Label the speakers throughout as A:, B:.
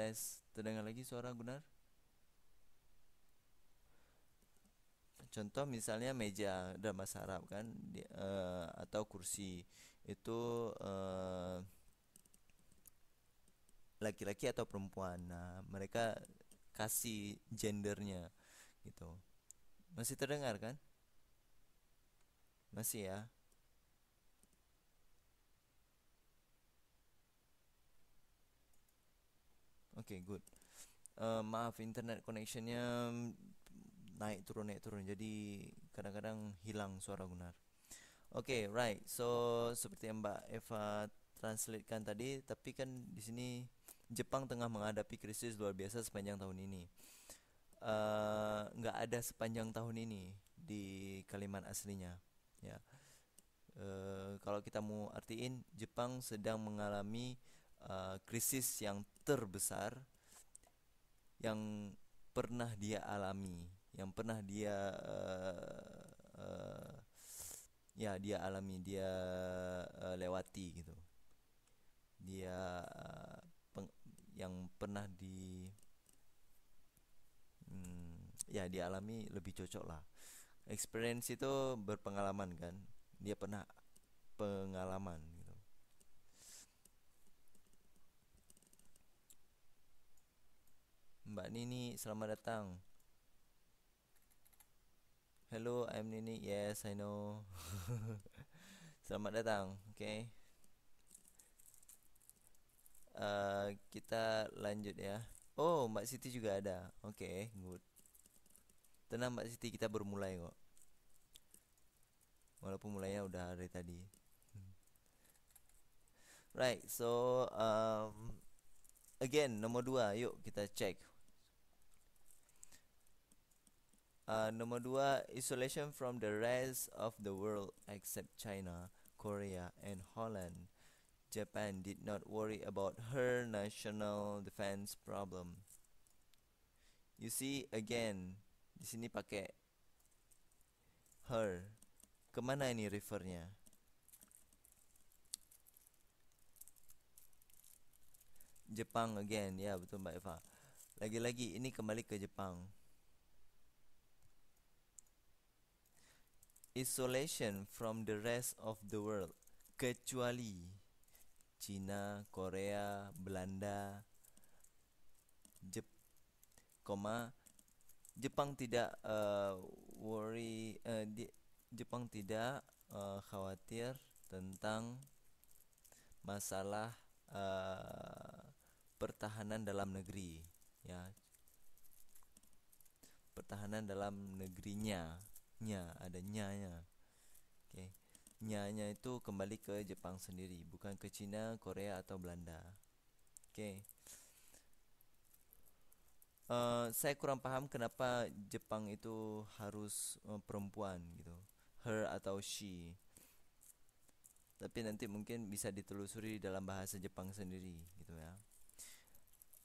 A: tes terdengar lagi suara Gunar contoh misalnya meja dalam bahasa kan di, uh, atau kursi itu laki eh, laki-laki atau perempuan nah mereka kasih gendernya gitu masih terdengar kan masih ya Oke, okay, good. Uh, maaf internet connectionnya naik turun naik turun jadi kadang-kadang hilang suara Gunar. Oke, okay, right. So seperti yang Mbak Eva translatekan tadi, tapi kan di sini Jepang tengah menghadapi krisis luar biasa sepanjang tahun ini. Ehm, nggak uh, ada sepanjang tahun ini di kalimat aslinya, ya. Uh, kalau kita mau artiin, Jepang sedang mengalami Eh, krisis yang terbesar yang pernah dia alami, yang pernah dia uh, uh, ya dia alami, dia uh, lewati gitu. Dia uh, peng, yang pernah di hmm, ya dialami lebih cocok lah. Experience itu berpengalaman kan, dia pernah pengalaman Mbak Nini, selamat datang. Hello, I'm Nini. Yes, I know. selamat datang. Oke. Okay. Uh, eh, kita lanjut ya. Oh, Mbak Siti juga ada. Oke, okay, good. Tenang Mbak Siti, kita bermulai kok. Walaupun mulainya udah hari tadi. Right, so um, again nomor dua yuk kita cek Uh, nomor dua, isolation from the rest of the world except China, Korea, and Holland. Japan did not worry about her national defense problem. You see again, di sini pakai her. Kemana ini refernya? Jepang again, ya betul Mbak Eva. Lagi-lagi ini kembali ke Jepang. isolation from the rest of the world kecuali Cina, Korea, Belanda, Jep, koma Jepang tidak uh, worry uh, di, Jepang tidak uh, khawatir tentang masalah uh, pertahanan dalam negeri ya pertahanan dalam negerinya nya ada nyanya, oke okay. itu kembali ke Jepang sendiri bukan ke Cina Korea atau Belanda oke okay. Uh, eh, saya kurang paham kenapa Jepang itu harus uh, perempuan gitu, her atau she. Tapi nanti mungkin bisa ditelusuri dalam bahasa Jepang sendiri gitu ya.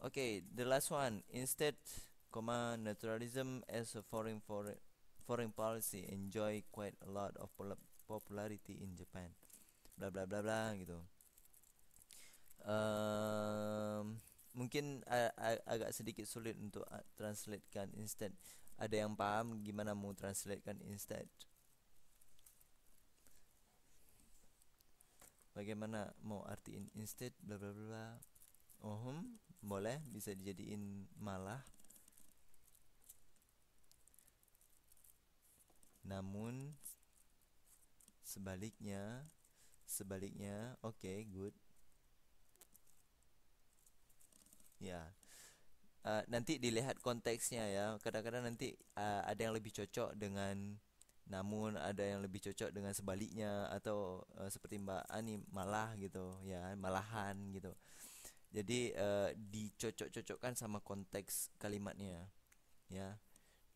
A: Oke, okay, the last one. Instead, comma naturalism as a foreign foreign foreign policy enjoy quite a lot of popularity in Japan bla bla bla bla gitu um, mungkin uh, agak sedikit sulit untuk uh, translate kan instead ada yang paham gimana mau translate kan instead bagaimana mau artiin instead bla bla bla oh boleh bisa dijadiin malah Namun sebaliknya, sebaliknya, oke, okay, good. Ya. Uh, nanti dilihat konteksnya ya. Kadang-kadang nanti uh, ada yang lebih cocok dengan namun ada yang lebih cocok dengan sebaliknya atau uh, seperti Mbak Ani malah gitu ya, malahan gitu. Jadi uh, dicocok-cocokkan sama konteks kalimatnya ya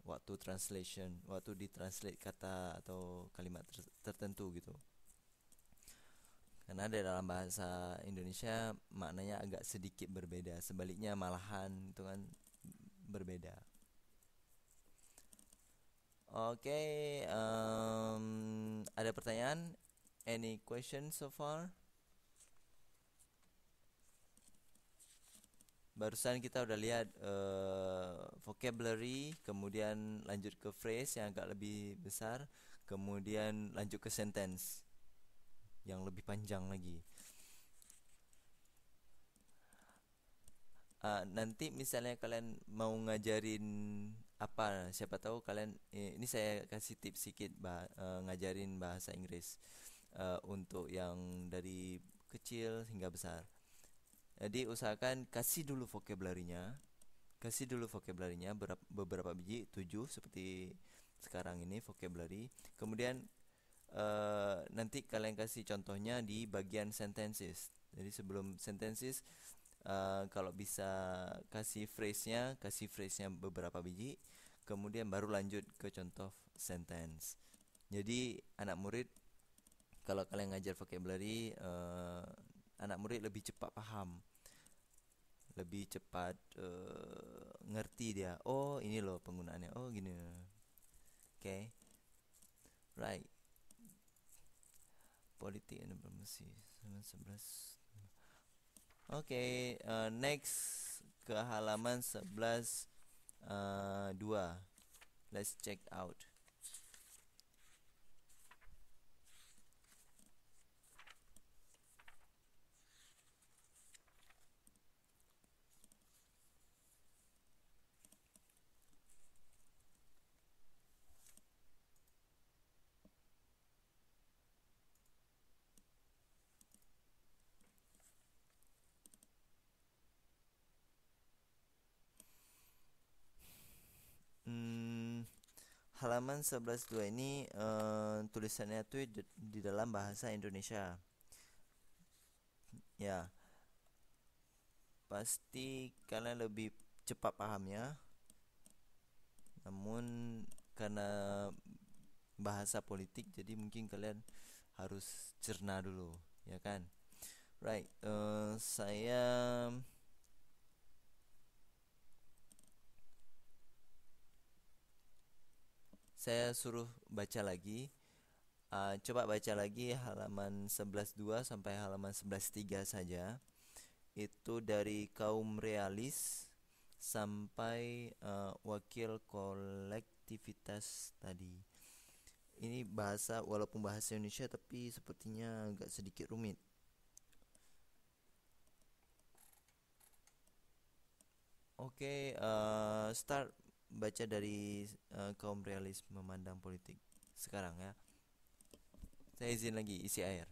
A: waktu translation waktu ditranslate kata atau kalimat ter tertentu gitu karena ada dalam bahasa Indonesia maknanya agak sedikit berbeda sebaliknya malahan itu kan berbeda oke okay, um, ada pertanyaan any question so far barusan kita udah lihat uh, vocabulary, kemudian lanjut ke phrase yang agak lebih besar, kemudian lanjut ke sentence yang lebih panjang lagi. Uh, nanti misalnya kalian mau ngajarin apa siapa tahu kalian eh, ini saya kasih tips sedikit bah, eh, uh, ngajarin bahasa Inggris uh, untuk yang dari kecil hingga besar jadi usahakan kasih dulu vocabulary-nya Kasih dulu vocabulary-nya beberapa biji tujuh seperti sekarang ini vocabulary. Kemudian uh, nanti kalian kasih contohnya di bagian sentences. Jadi sebelum sentences uh, kalau bisa kasih phrase-nya, kasih phrase-nya beberapa biji, kemudian baru lanjut ke contoh sentence. Jadi anak murid kalau kalian ngajar vocabulary uh, anak murid lebih cepat paham lebih cepat uh, ngerti dia oh ini loh penggunaannya oh gini oke okay. right politik dan promosi 11 oke okay, uh, eh, next ke halaman 11 uh, 2 let's check out halaman 112 ini uh, tulisannya tuh di, di dalam bahasa Indonesia. Ya. Pasti kalian lebih cepat pahamnya. Namun karena bahasa politik jadi mungkin kalian harus cerna dulu, ya kan? Right, uh, saya saya suruh baca lagi uh, coba baca lagi halaman 11.2 sampai halaman 11.3 saja itu dari kaum realis sampai uh, wakil kolektivitas tadi ini bahasa walaupun bahasa Indonesia tapi sepertinya agak sedikit rumit Oke, okay, uh, eh, start baca dari uh, kaum realis memandang politik sekarang ya saya izin lagi isi air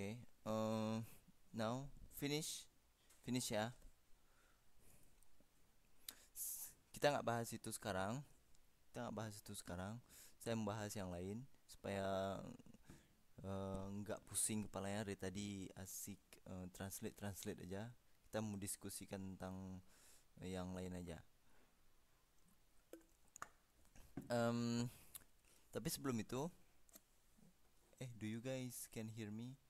A: okay uh, now finish finish ya kita nggak bahas itu sekarang kita nggak bahas itu sekarang saya membahas yang lain supaya uh, nggak uh, pusing kepalanya dari tadi asik uh, translate translate aja kita mau diskusikan tentang yang lain aja um, tapi sebelum itu eh do you guys can hear me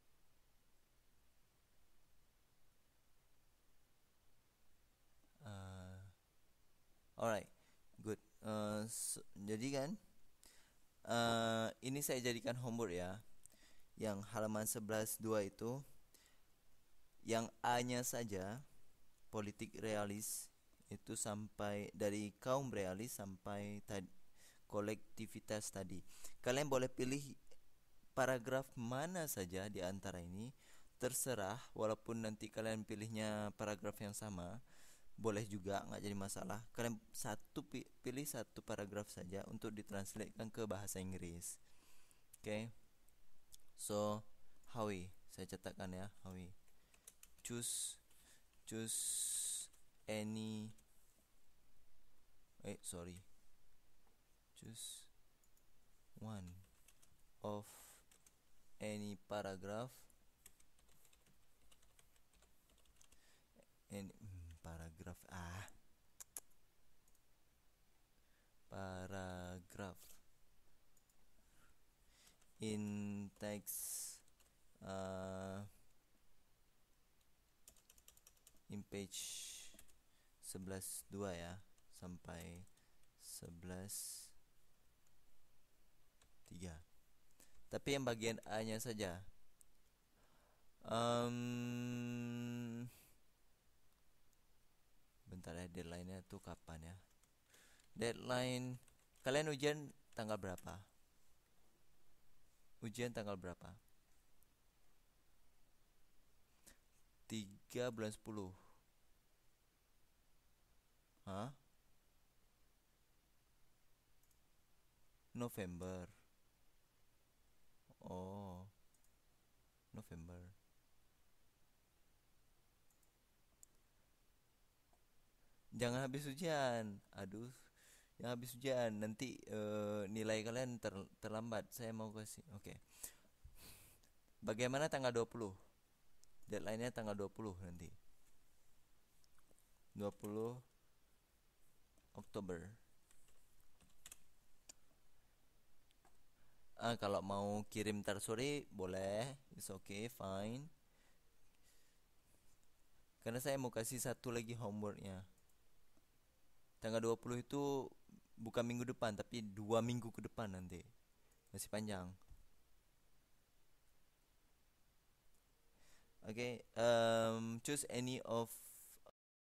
A: Alright, good. Uh, eh, so, jadi kan uh, ini saya jadikan homework ya. Yang halaman 11 dua itu yang A-nya saja politik realis itu sampai dari kaum realis sampai tadi kolektivitas tadi. Kalian boleh pilih paragraf mana saja di antara ini terserah walaupun nanti kalian pilihnya paragraf yang sama boleh juga nggak jadi masalah kalian satu pilih satu paragraf saja untuk ditranslatekan ke bahasa Inggris oke okay. so Howie saya cetakkan ya Howie choose choose any eh sorry choose one of any paragraph and paragraf ah paragraf in text uh, in page 11 2 ya sampai 11 3 tapi yang bagian A nya saja um, bentar ya deadline-nya tuh kapan ya deadline kalian ujian tanggal berapa ujian tanggal berapa 3 bulan 10 Hah? November Oh November jangan habis hujan aduh yang habis hujan nanti uh, nilai kalian ter, terlambat saya mau kasih oke okay. bagaimana tanggal 20 deadline-nya tanggal 20 nanti 20 Oktober ah kalau mau kirim tersuri boleh it's okay fine karena saya mau kasih satu lagi homeworknya tanggal 20 itu bukan minggu depan tapi dua minggu ke depan nanti masih panjang okay um choose any of